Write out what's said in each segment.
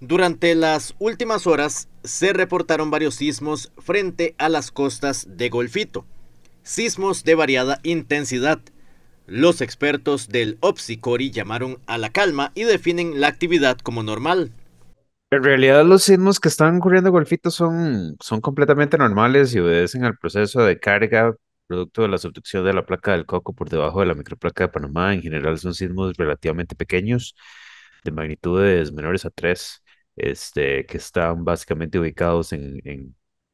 Durante las últimas horas se reportaron varios sismos frente a las costas de Golfito, sismos de variada intensidad. Los expertos del OPSICORI llamaron a la calma y definen la actividad como normal. En realidad los sismos que están ocurriendo en Golfito son, son completamente normales y obedecen al proceso de carga producto de la subducción de la placa del coco por debajo de la microplaca de Panamá. En general son sismos relativamente pequeños, de magnitudes menores a 3 este, que están básicamente ubicados en,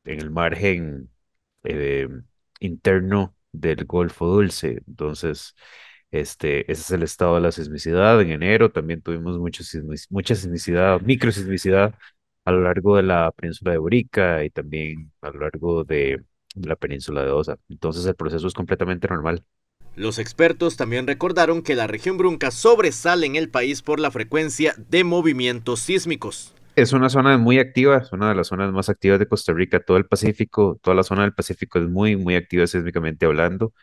el margen eh, interno del Golfo Dulce. Entonces, este, ese es el estado de la sismicidad. En enero también tuvimos mucho sismicidad, mucha sismicidad, microsismicidad a lo largo de la península de Borica y también a lo largo de la península de Osa. Entonces, el proceso es completamente normal. Los expertos también recordaron que la región Brunca sobresale en el país por la frecuencia de movimientos sísmicos. Es una zona muy activa, es una de las zonas más activas de Costa Rica, todo el Pacífico, toda la zona del Pacífico es muy, muy activa sísmicamente hablando.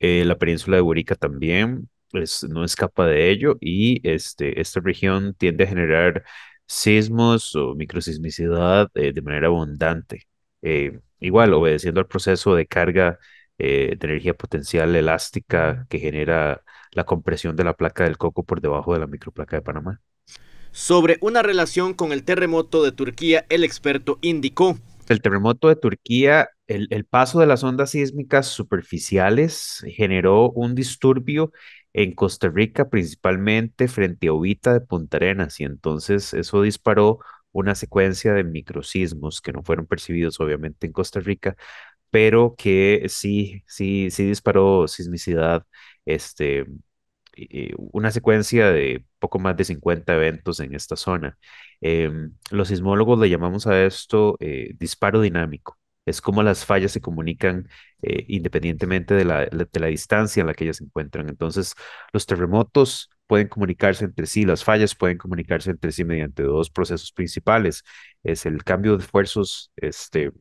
Eh, la península de Burica también no escapa de ello y este, esta región tiende a generar sismos o microsismicidad eh, de manera abundante. Eh, igual, obedeciendo al proceso de carga eh, de energía potencial elástica que genera la compresión de la placa del coco por debajo de la microplaca de Panamá. Sobre una relación con el terremoto de Turquía, el experto indicó. El terremoto de Turquía, el, paso de las ondas sísmicas superficiales generó un disturbio en Costa Rica, principalmente frente a Ubita de Punta Arenas, y entonces eso disparó una secuencia de microsismos que no fueron percibidos obviamente en Costa Rica pero que sí, sí, sí disparó sismicidad, este, una secuencia de poco más de 50 eventos en esta zona. Em, los sismólogos le llamamos a esto eh, disparo dinámico. Es como las fallas se comunican eh, independientemente de la, de la distancia en la que ellas se encuentran. Entonces, los terremotos pueden comunicarse entre sí, las fallas pueden comunicarse entre sí mediante dos procesos principales. Es el cambio de esfuerzos este,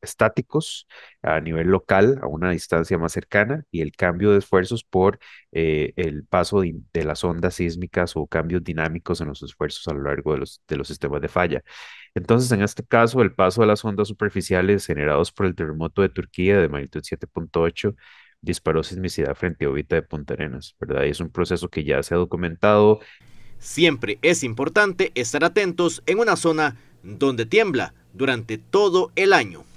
estáticos a nivel local, a una distancia más cercana, y el cambio de esfuerzos por eh, el paso de, las ondas sísmicas o cambios dinámicos en los esfuerzos a lo largo de los, de los sistemas de falla. Entonces, en este caso, el paso de las ondas superficiales generados por el terremoto de Turquía de magnitud 7.8 disparó sismicidad frente a Ovita de Punta Arenas, ¿verdad? Y es un proceso que ya se ha documentado. Siempre es importante estar atentos en una zona donde tiembla durante todo el año.